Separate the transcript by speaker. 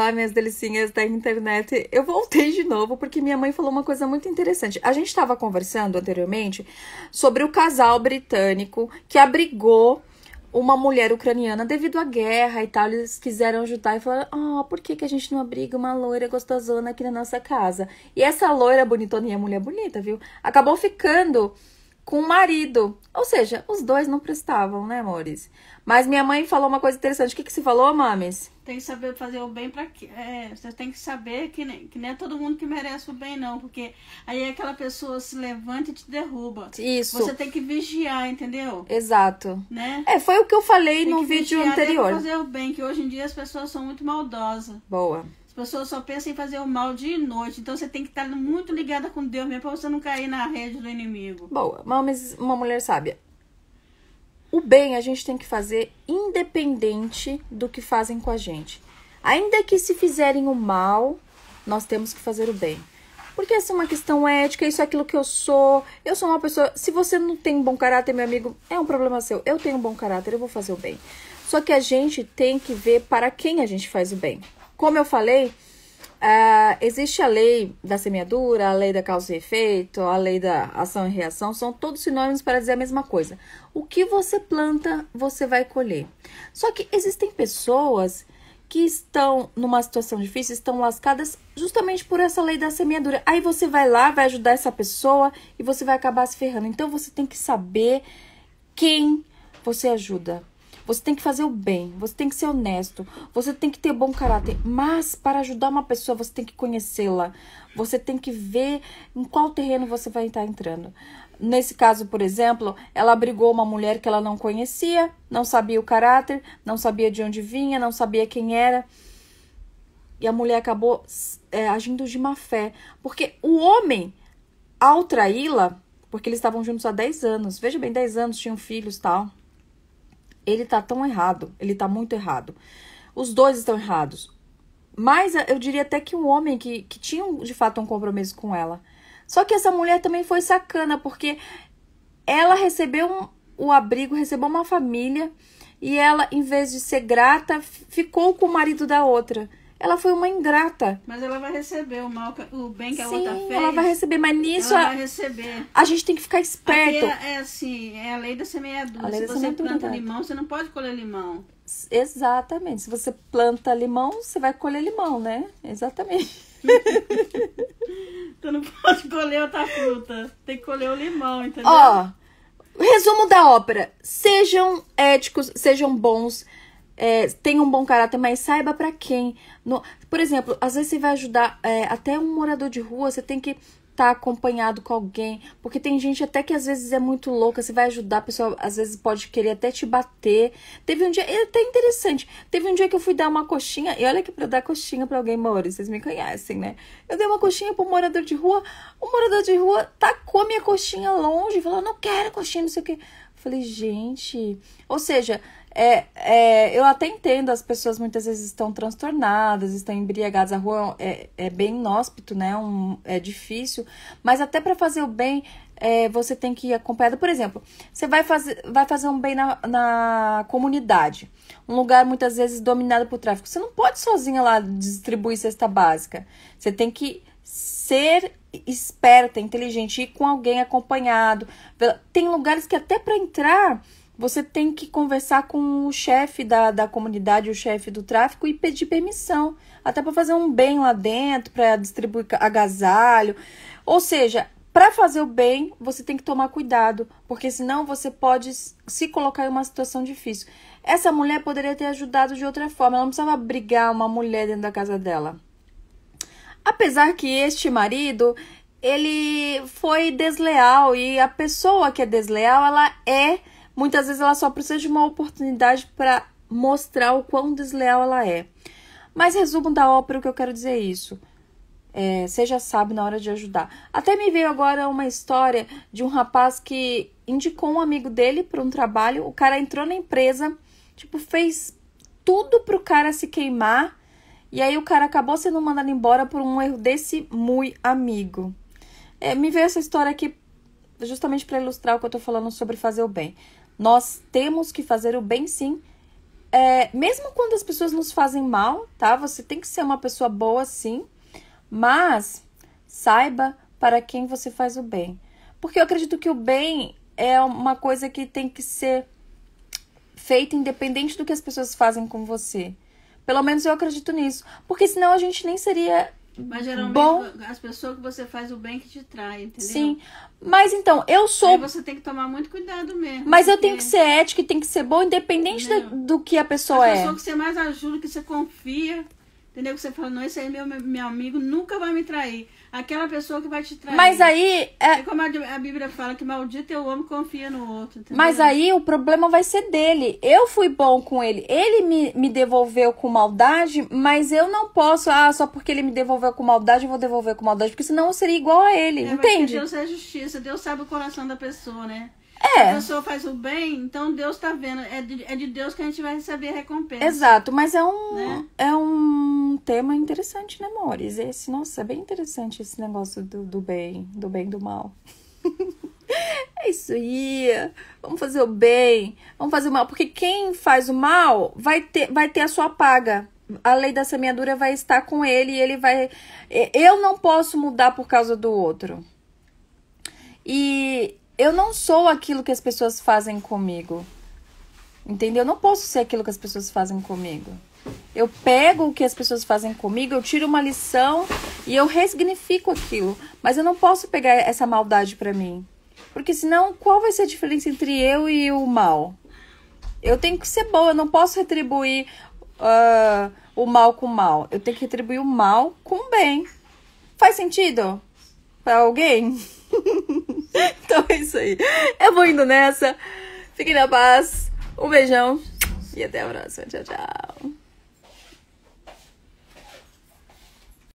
Speaker 1: Olá, minhas delicinhas da internet. Eu voltei de novo porque minha mãe falou uma coisa muito interessante. A gente estava conversando anteriormente sobre o casal britânico que abrigou uma mulher ucraniana devido à guerra e tal. Eles quiseram ajudar e falaram: Ah, oh, por que, que a gente não abriga uma loira gostosona aqui na nossa casa? E essa loira bonitona e a mulher bonita, viu? Acabou ficando com o marido. Ou seja, os dois não prestavam, né, amores? Mas minha mãe falou uma coisa interessante. O que, que se falou, mames?
Speaker 2: Tem que saber fazer o bem para quê? É, você tem que saber que, nem, que nem é todo mundo que merece o bem, não. Porque aí é aquela pessoa se levanta e te derruba. Isso. Você tem que vigiar, entendeu?
Speaker 1: Exato.
Speaker 2: Né? É, foi o que eu falei tem no vídeo vigiar, anterior. Tem que fazer o bem, que hoje em dia as pessoas são muito maldosas. Boa pessoas só pensam em fazer o mal de noite. Então você tem que estar muito ligada com Deus mesmo para
Speaker 1: você não cair na rede do inimigo. Boa, mas uma mulher sábia. O bem a gente tem que fazer independente do que fazem com a gente. Ainda que se fizerem o mal, nós temos que fazer o bem. Porque essa é uma questão ética, isso é aquilo que eu sou. Eu sou uma pessoa. Se você não tem um bom caráter, meu amigo, é um problema seu. Eu tenho um bom caráter, eu vou fazer o bem. Só que a gente tem que ver para quem a gente faz o bem. Como eu falei, uh, existe a lei da semeadura, a lei da causa e efeito, a lei da ação e reação, são todos sinônimos para dizer a mesma coisa. O que você planta, você vai colher. Só que existem pessoas que estão numa situação difícil, estão lascadas justamente por essa lei da semeadura. Aí você vai lá, vai ajudar essa pessoa e você vai acabar se ferrando. Então você tem que saber quem você ajuda. Você tem que fazer o bem, você tem que ser honesto, você tem que ter bom caráter. Mas para ajudar uma pessoa, você tem que conhecê-la. Você tem que ver em qual terreno você vai estar entrando. Nesse caso, por exemplo, ela abrigou uma mulher que ela não conhecia, não sabia o caráter, não sabia de onde vinha, não sabia quem era. E a mulher acabou é, agindo de má fé. Porque o homem, ao traí-la, porque eles estavam juntos há 10 anos, veja bem, 10 anos, tinham filhos tal. Ele tá tão errado, ele tá muito errado. Os dois estão errados. Mas eu diria até que o um homem que, que tinha de fato um compromisso com ela. Só que essa mulher também foi sacana, porque ela recebeu um, o abrigo, recebeu uma família, e ela, em vez de ser grata, ficou com o marido da outra. Ela foi uma ingrata.
Speaker 2: Mas ela vai receber o mal, o bem que a Sim, outra tá fez. Ela vai receber, mas nisso ela a, vai receber. a gente
Speaker 1: tem que ficar esperto. Aqui
Speaker 2: é, é assim, é a lei da semeadura. Lei Se da você planta é limão, você não pode colher limão.
Speaker 1: Exatamente. Se você planta limão, você vai colher limão, né? Exatamente. tu não pode colher outra fruta. Tem que colher o limão, entendeu? Ó, resumo da ópera. Sejam éticos, sejam bons é, tenha um bom caráter, mas saiba para quem. No, por exemplo, às vezes você vai ajudar é, até um morador de rua, você tem que estar tá acompanhado com alguém, porque tem gente até que às vezes é muito louca, você vai ajudar, a pessoa às vezes pode querer até te bater. Teve um dia, é até interessante, teve um dia que eu fui dar uma coxinha, e olha que pra dar coxinha pra alguém mora, vocês me conhecem, né? Eu dei uma coxinha pro morador de rua, o morador de rua tacou minha coxinha longe, falou, não quero coxinha, não sei o que. Falei, gente. Ou seja, é, é, eu até entendo, as pessoas muitas vezes estão transtornadas, estão embriagadas. A rua é, é bem inóspito, né? Um, é difícil. Mas até para fazer o bem, é, você tem que ir acompanhado. Por exemplo, você vai fazer, vai fazer um bem na, na comunidade. Um lugar muitas vezes dominado por tráfico. Você não pode sozinha lá distribuir cesta básica. Você tem que ser esperta, inteligente, ir com alguém acompanhado. Tem lugares que até para entrar você tem que conversar com o chefe da, da comunidade, o chefe do tráfico e pedir permissão, até para fazer um bem lá dentro, para distribuir agasalho. Ou seja, para fazer o bem, você tem que tomar cuidado, porque senão você pode se colocar em uma situação difícil. Essa mulher poderia ter ajudado de outra forma, ela não precisava brigar uma mulher dentro da casa dela. Apesar que este marido, ele foi desleal e a pessoa que é desleal, ela é, muitas vezes ela só precisa de uma oportunidade para mostrar o quão desleal ela é. Mas resumo da ópera o que eu quero dizer é isso. É, seja sábio na hora de ajudar. Até me veio agora uma história de um rapaz que indicou um amigo dele para um trabalho. O cara entrou na empresa, tipo, fez tudo pro cara se queimar e aí o cara acabou sendo mandado embora por um erro desse muito amigo. É, me veio essa história aqui justamente para ilustrar o que eu estou falando sobre fazer o bem. Nós temos que fazer o bem sim. É, mesmo quando as pessoas nos fazem mal, tá? Você tem que ser uma pessoa boa sim, mas saiba para quem você faz o bem. Porque eu acredito que o bem é uma coisa que tem que ser feita independente do que as pessoas fazem com você. Pelo menos eu acredito nisso. Porque senão a gente nem seria. Mas geralmente bom.
Speaker 2: as pessoas que você faz o bem que te trai, entendeu? Sim.
Speaker 1: Mas então, eu sou. Aí você
Speaker 2: tem que tomar muito cuidado mesmo. Mas porque... eu tenho que ser
Speaker 1: ética e tem que ser bom, independente da, do que a pessoa é. A pessoa é. que
Speaker 2: você mais ajuda, que você confia. Entendeu? Que você falou não, esse aí, é meu, meu amigo, nunca vai me trair. Aquela pessoa que vai te trair. Mas aí. É, é como a, a, Bíblia fala, que maldito é o homem confia no outro. Entendeu? Mas aí
Speaker 1: o problema vai ser dele. Eu fui bom com ele. Ele me, me devolveu com maldade, mas eu não posso. Ah, só porque ele me devolveu com maldade, eu vou devolver com maldade. Porque senão eu seria igual a ele. É, entende? Deus
Speaker 2: é justiça. Deus sabe o coração da pessoa, né? É. a pessoa faz o bem, então Deus tá vendo. É de, é de Deus que a gente vai receber a recompensa. Exato, mas
Speaker 1: é um. Né? É um um tema interessante, né, Mores? Esse, nossa, é bem interessante esse negócio do, do bem, do bem e do mal. é isso aí. Vamos fazer o bem, vamos fazer o mal. Porque quem faz o mal vai ter, vai ter a sua paga. A lei da semeadura vai estar com ele e ele vai. Eu não posso mudar por causa do outro. E eu não sou aquilo que as pessoas fazem comigo. Entendeu? Eu não posso ser aquilo que as pessoas fazem comigo. Eu pego o que as pessoas fazem comigo, eu tiro uma lição e eu resignifico aquilo. Mas eu não posso pegar essa maldade para mim. Porque senão, qual vai ser a diferença entre eu e o mal? Eu tenho que ser boa, eu não posso retribuir uh, o mal com o mal. Eu tenho que retribuir o mal com o bem. Faz sentido? Pra alguém? então é isso aí. Eu vou indo nessa. Fiquem na paz. Um beijão e até a próxima. Tchau, tchau.